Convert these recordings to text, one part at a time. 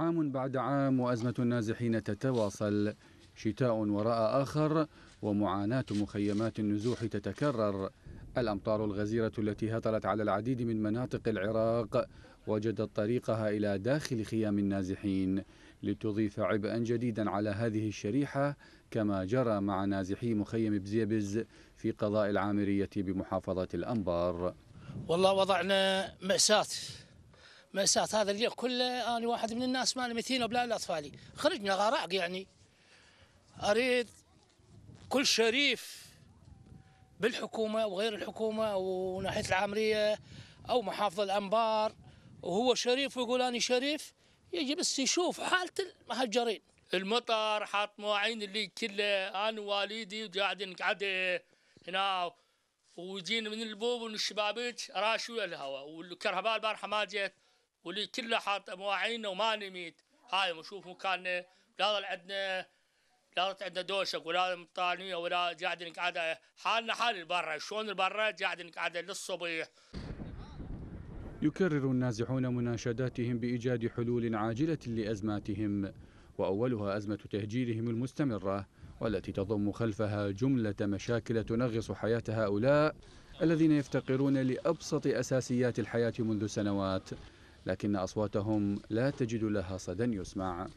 عام بعد عام وأزمة النازحين تتواصل شتاء وراء آخر ومعاناة مخيمات النزوح تتكرر الأمطار الغزيرة التي هطلت على العديد من مناطق العراق وجدت طريقها إلى داخل خيام النازحين لتضيف عبئا جديدا على هذه الشريحة كما جرى مع نازحي مخيم بزيبز في قضاء العامرية بمحافظة الأنبار والله وضعنا مأساة مأساة هذا اليوم كله أنا واحد من الناس مالي 200 بلا لأطفالي خرجنا غراق يعني أريد كل شريف بالحكومة وغير الحكومة وناحية العامرية أو محافظ الأنبار وهو شريف ويقول أنا شريف يجي بس يشوف حالة المهجرين المطر حاط مواعين اللي كله أنا ووالدي وقاعد نقعد هنا وجينا من البوب ومن الشبابيك راشوا الهواء والكهرباء البارحة ما جت واللي كله حاط مواعين وما نميت هاي مشوف مكاننا لا عندنا لا عندنا دوشك ولا مطانية ولا قاعد نقعد حالنا حال البرا شلون البرا قاعد نقعد للصبح يكرر النازحون مناشداتهم بإيجاد حلول عاجلة لأزماتهم وأولها أزمة تهجيرهم المستمرة والتي تضم خلفها جملة مشاكل تنغص حياة هؤلاء الذين يفتقرون لأبسط أساسيات الحياة منذ سنوات لكن أصواتهم لا تجد لها صدى يسمع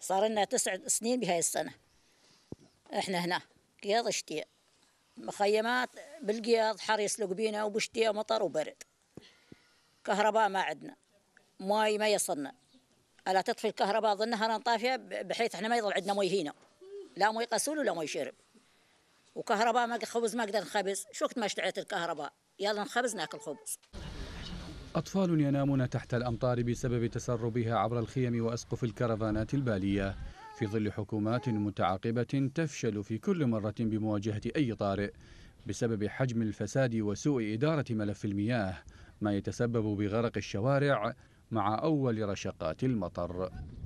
صار لنا تسع سنين بهاي السنة احنا هنا قياض اشتيا مخيمات بالقياض حر يسلق بينا وبشتيا مطر وبرد كهرباء ما عندنا ماي ما يصلنا الا تطفي الكهرباء ظنها طافيه بحيث احنا ما يظل عندنا مي هنا لا مي غسول ولا مي شرب وكهرباء ما خبز ما اقدر نخبز شو وقت ما اشتعلت الكهرباء يلا نخبز ناكل خبز أطفال ينامون تحت الأمطار بسبب تسربها عبر الخيم وأسقف الكرفانات البالية في ظل حكومات متعاقبة تفشل في كل مرة بمواجهة أي طارئ بسبب حجم الفساد وسوء إدارة ملف المياه ما يتسبب بغرق الشوارع مع أول رشقات المطر